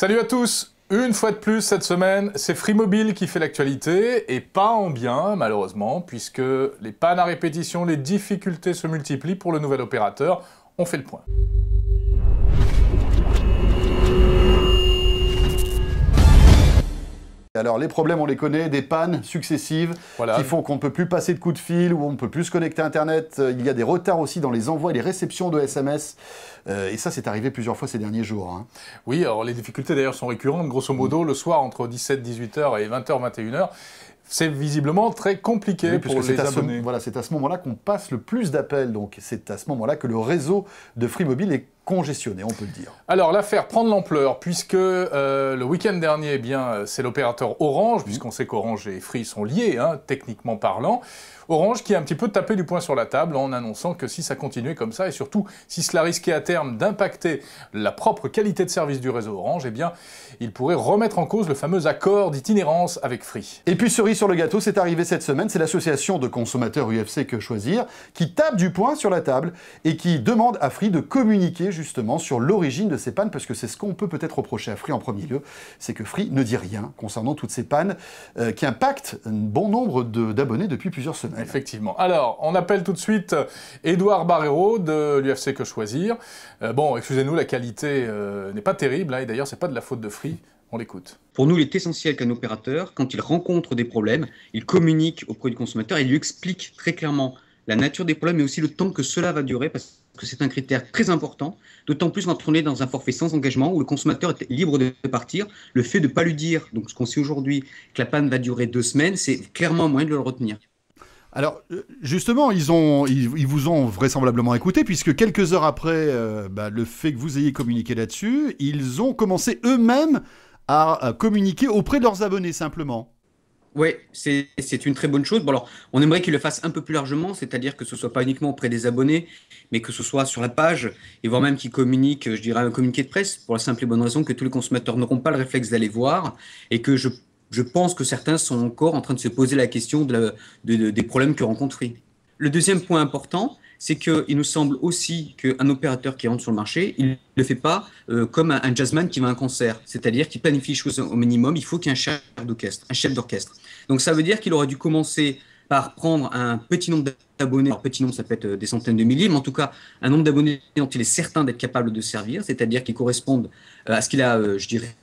Salut à tous une fois de plus cette semaine, c'est Free Mobile qui fait l'actualité, et pas en bien malheureusement, puisque les pannes à répétition, les difficultés se multiplient pour le nouvel opérateur. On fait le point. alors, les problèmes, on les connaît, des pannes successives qui font qu'on ne peut plus passer de coup de fil ou on ne peut plus se connecter à Internet. Euh, il y a des retards aussi dans les envois et les réceptions de SMS. Euh, et ça, c'est arrivé plusieurs fois ces derniers jours. Hein. Oui, alors les difficultés d'ailleurs sont récurrentes. Grosso modo, mm. le soir, entre 17, 18h et 20h, 21h, c'est visiblement très compliqué pour les abonnés. voilà, c'est à ce moment-là qu'on passe le plus d'appels. Donc, c'est à ce moment-là que le réseau de Free Mobile est congestionné, on peut le dire. Alors l'affaire prend de l'ampleur puisque euh, le week-end dernier, eh bien, euh, c'est l'opérateur Orange, puisqu'on sait qu'Orange et Free sont liés, hein, techniquement parlant. Orange qui a un petit peu tapé du poing sur la table en annonçant que si ça continuait comme ça et surtout si cela risquait à terme d'impacter la propre qualité de service du réseau Orange, eh bien, il pourrait remettre en cause le fameux accord d'itinérance avec Free. Et puis cerise sur le gâteau, c'est arrivé cette semaine, c'est l'association de consommateurs UFC que choisir qui tape du poing sur la table et qui demande à Free de communiquer justement sur l'origine de ces pannes, parce que c'est ce qu'on peut peut-être reprocher à Free en premier lieu, c'est que Free ne dit rien concernant toutes ces pannes euh, qui impactent un bon nombre d'abonnés depuis plusieurs semaines. Effectivement. Alors, on appelle tout de suite euh, Édouard Barrero de l'UFC Que Choisir. Euh, bon, excusez-nous, la qualité n'est pas terrible, hein, et d'ailleurs, ce n'est pas de la faute de Free. On l'écoute. Pour nous, il est essentiel qu'un opérateur, quand il rencontre des problèmes, il communique auprès du consommateur et lui explique très clairement la nature des problèmes, mais aussi le temps que cela va durer, parce que c'est un critère très important, d'autant plus quand on est dans un forfait sans engagement où le consommateur est libre de partir. Le fait de ne pas lui dire, donc ce qu'on sait aujourd'hui, que la panne va durer deux semaines, c'est clairement un moyen de le retenir. Alors euh, justement, ils, ont, ils, vous ont vraisemblablement écouté, puisque quelques heures après euh, bah, le fait que vous ayez communiqué là-dessus, ils ont commencé eux-mêmes à communiquer auprès de leurs abonnés simplement. Oui, c'est une très bonne chose. Bon, alors, on aimerait qu'il le fasse un peu plus largement, c'est-à-dire que ce soit pas uniquement auprès des abonnés, mais que ce soit sur la page, et voire même qu'ils communique, je dirais, un communiqué de presse, pour la simple et bonne raison que tous les consommateurs n'auront pas le réflexe d'aller voir, et que je, je, pense que certains sont encore en train de se poser la question des problèmes que rencontrent, le deuxième point important, c'est qu'il nous semble aussi qu'un opérateur qui rentre sur le marché, il ne le fait pas euh, comme un, jazzman qui va à un concert, c'est-à-dire qu'il planifie les choses au minimum, il faut qu'il y ait un chef d'orchestre. Donc ça veut dire qu'il aurait dû commencer par prendre un petit nombre d'abonnés, alors petit nombre, ça peut être euh, des centaines de milliers, mais en tout cas, un nombre d'abonnés dont il est certain d'être capable de servir, c'est-à-dire qui correspondent euh, à ce qu'il a, euh, je dirais,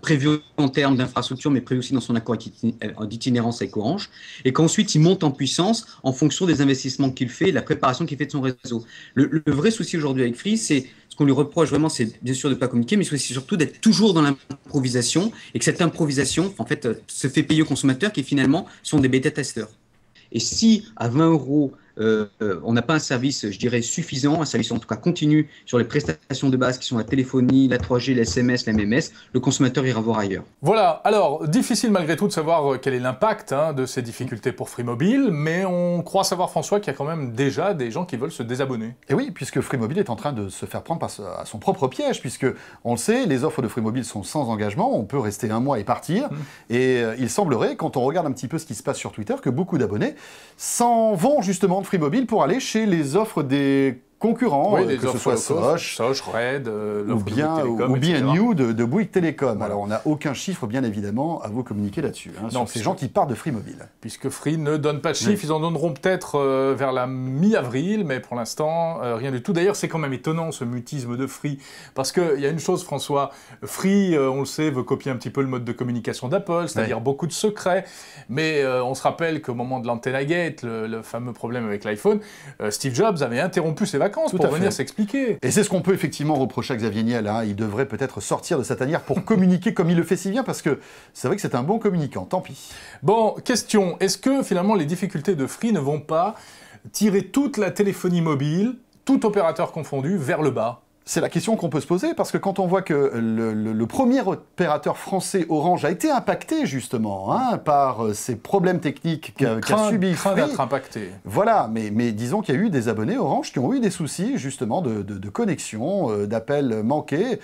prévu en termes d'infrastructure, mais prévu aussi dans son accord d'itinérance avec Orange, et qu'ensuite il monte en puissance en fonction des investissements qu'il fait de la préparation qu'il fait de son réseau. Le, vrai souci aujourd'hui avec Free, c'est ce qu'on lui reproche vraiment, c'est bien sûr de ne pas communiquer, mais c'est surtout d'être toujours dans l'improvisation, et que cette improvisation, en fait, se fait payer aux consommateurs qui finalement sont des bêta-testeurs. Et si à 20 euros, euh, euh, on n'a pas un service, je dirais, suffisant, un service en tout cas continu sur les prestations de base qui sont la téléphonie, la 3G, la SMS, les MMS, le consommateur ira voir ailleurs. Voilà, alors difficile malgré tout de savoir euh, quel est l'impact hein, de ces difficultés pour Free Mobile, mais on croit savoir, François, qu'il y a quand même déjà des gens qui veulent se désabonner. Et oui, puisque Free Mobile est en train de se faire prendre à son propre piège, puisque on le sait, les offres de Free Mobile sont sans engagement, on peut rester un mois et partir, mmh. et il semblerait, quand on regarde un petit peu ce qui se passe sur Twitter, que beaucoup d'abonnés s'en vont justement Free Mobile pour aller chez les offres des concurrents, euh, que ce soit Soch, Red, euh, ou bien, bien New de, de, Bouygues Télécom. Alors on n'a aucun chiffre, bien évidemment, à vous communiquer là-dessus. Hein, c'est ces gens qui partent de Free Mobile. Puisque Free ne donne pas de chiffres, ils en donneront peut-être euh, vers la mi-avril, mais pour l'instant, rien du tout. D'ailleurs, c'est quand même étonnant ce mutisme de Free, parce qu'il y a une chose, François, Free, on le sait, veut copier un petit peu le mode de communication d'Apple, c'est-à-dire beaucoup de secrets, mais on se rappelle qu'au moment de l'Antennagate, le, le fameux problème avec l'iPhone, Steve Jobs avait interrompu ses vacances pour venir s'expliquer. Et c'est ce qu'on peut effectivement reprocher à Xavier Niel. Hein. Il devrait peut-être sortir de sa tanière pour communiquer comme il le fait si bien, parce que c'est vrai que c'est un bon communicant, tant pis. Bon, question. Est-ce que finalement les difficultés de Free ne vont pas tirer toute la téléphonie mobile, tout opérateur confondu, vers le bas c'est la question qu'on peut se poser, parce que quand on voit que le, premier opérateur français Orange a été impacté justement hein, par euh, ces problèmes techniques qu'a a subi. d'être impacté. Voilà, mais, disons qu'il y a eu des abonnés Orange qui ont eu des soucis justement de, connexion, euh, d'appels manqués,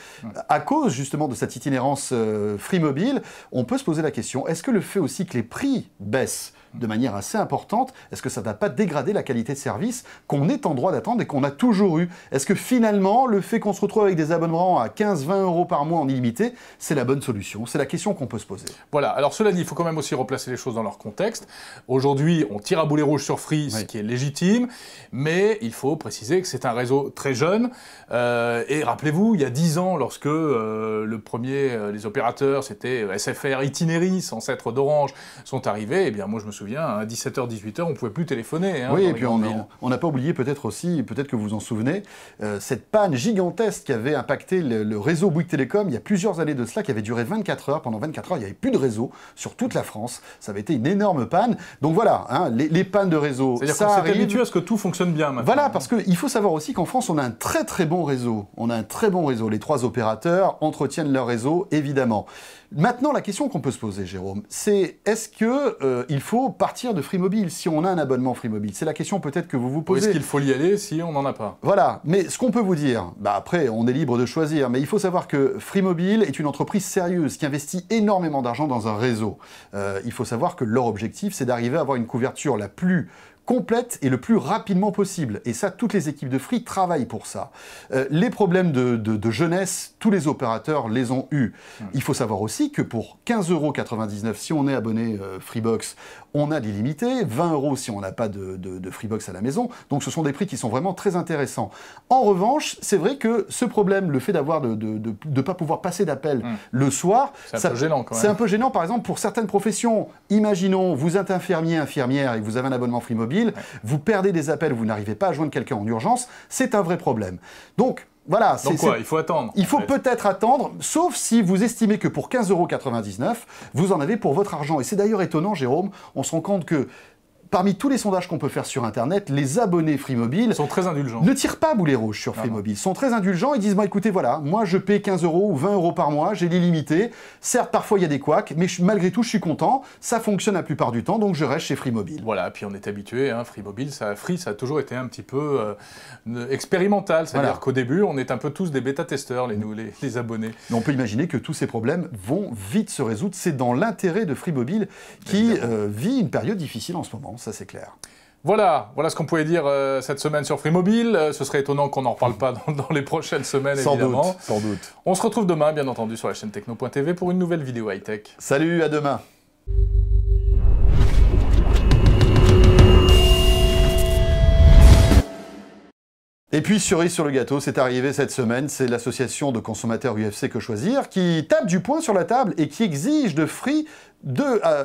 à cause justement de cette itinérance euh, free mobile. On peut se poser la question, est-ce que le fait aussi que les prix baissent de manière assez importante. Est-ce que ça va pas dégrader la qualité de service qu'on est en droit d'attendre et qu'on a toujours eu Est-ce que finalement, le fait qu'on se retrouve avec des abonnements à 15-20 euros par mois en illimité, c'est la bonne solution C'est la question qu'on peut se poser. Voilà, alors cela dit, il faut quand même aussi replacer les choses dans leur contexte. Aujourd'hui, on tire à boulet rouge sur Free, ce qui est légitime, mais il faut préciser que c'est un réseau très jeune. Euh, et rappelez-vous, il y a 10 ans, lorsque euh, le premier, euh, les opérateurs, c'était SFR Itinéris, ancêtres d'Orange, sont arrivés, eh bien moi je me souviens, hein, à 17h, 18h, on ne pouvait plus téléphoner. Hein, oui, et puis on n'a pas oublié peut-être aussi, peut-être que vous vous en souvenez, euh, cette panne gigantesque qui avait impacté le, réseau Bouygues Télécom il y a plusieurs années de cela, qui avait duré 24 heures. Pendant 24 heures, il n'y avait plus de réseau sur toute la France. Ça avait été une énorme panne. Donc voilà, hein, les, pannes de réseau, ça arrive. C'est habitué à ce que tout fonctionne bien maintenant. Voilà, parce qu'il faut savoir aussi qu'en France, on a un très très bon réseau. On a un très bon réseau. Les trois opérateurs entretiennent leur réseau, évidemment. Maintenant, la question qu'on peut se poser, Jérôme, c'est est-ce qu'il euh, il faut partir de Free Mobile si on a un abonnement Free Mobile C'est la question peut-être que vous vous posez. Est-ce qu'il faut y aller si on n'en a pas Voilà, mais ce qu'on peut vous dire, bah après on est libre de choisir, mais il faut savoir que Free Mobile est une entreprise sérieuse qui investit énormément d'argent dans un réseau. Euh, il faut savoir que leur objectif c'est d'arriver à avoir une couverture la plus complète et le plus rapidement possible. Et ça, toutes les équipes de Free travaillent pour ça. Euh, les problèmes de, jeunesse, tous les opérateurs les ont eus. Il faut savoir aussi que pour 15,99€, si on est abonné euh, Freebox, on a l'illimité, 20 euros si on n'a pas de, Freebox à la maison. Donc ce sont des prix qui sont vraiment très intéressants. En revanche, c'est vrai que ce problème, le fait d'avoir de ne pas pouvoir passer d'appel le soir, c'est un peu gênant C'est un peu gênant, par exemple, pour certaines professions. Imaginons, vous êtes infirmier, infirmière, et vous avez un abonnement Free vous perdez des appels, vous n'arrivez pas à joindre quelqu'un en urgence, c'est un vrai problème. Donc, voilà. Donc quoi, il faut attendre. Il faut peut-être attendre, sauf si vous estimez que pour 15,99€, vous en avez pour votre argent. Et c'est d'ailleurs étonnant, Jérôme, on se rend compte que parmi tous les sondages qu'on peut faire sur Internet, les abonnés Free Mobile sont très indulgents. Ne tirent pas boulet rouge sur ah Free Mobile. sont très indulgents. Ils disent écoutez, voilà, moi je paye 15 euros ou 20 euros par mois, j'ai l'illimité. Certes, parfois il y a des couacs, mais malgré tout, je suis content. Ça fonctionne la plupart du temps, donc je reste chez Free Mobile. Voilà, puis on est habitué. Hein, Free Mobile, ça, Free, ça a toujours été un petit peu euh, expérimental. C'est-à-dire qu'au début, on est un peu tous des bêta-testeurs, les, les, les abonnés. on peut imaginer que tous ces problèmes vont vite se résoudre. C'est dans l'intérêt de Free Mobile qui euh, vit une période difficile en ce moment ça c'est clair. Voilà, voilà ce qu'on pouvait dire euh, cette semaine sur Free Mobile. Euh, ce serait étonnant qu'on n'en reparle pas dans, les prochaines semaines, sans Doute, sans doute. On se retrouve demain, bien entendu, sur la chaîne techno.tv pour une nouvelle vidéo high-tech. Salut, à demain. Et puis, cerise sur le gâteau, c'est arrivé cette semaine, c'est l'association de consommateurs UFC Que Choisir qui tape du poing sur la table et qui exige de Free de... Euh,